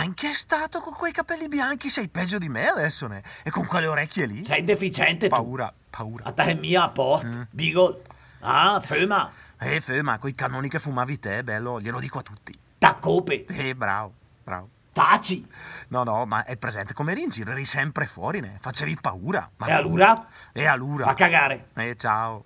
Anche stato con quei capelli bianchi sei peggio di me adesso, ne? E con quelle orecchie lì? Sei deficiente paura, tu. Paura, paura. A te mia, a port, mm. Beagle. Ah, Fema. Eh, Fema, coi cannoni che fumavi te, bello, glielo dico a tutti. Tacope. Eh, bravo, bravo. Taci! No, no, ma è presente come Ringir, eri sempre fuori, ne? Facevi paura. Ma e allora? E allora? A cagare. Eh, ciao.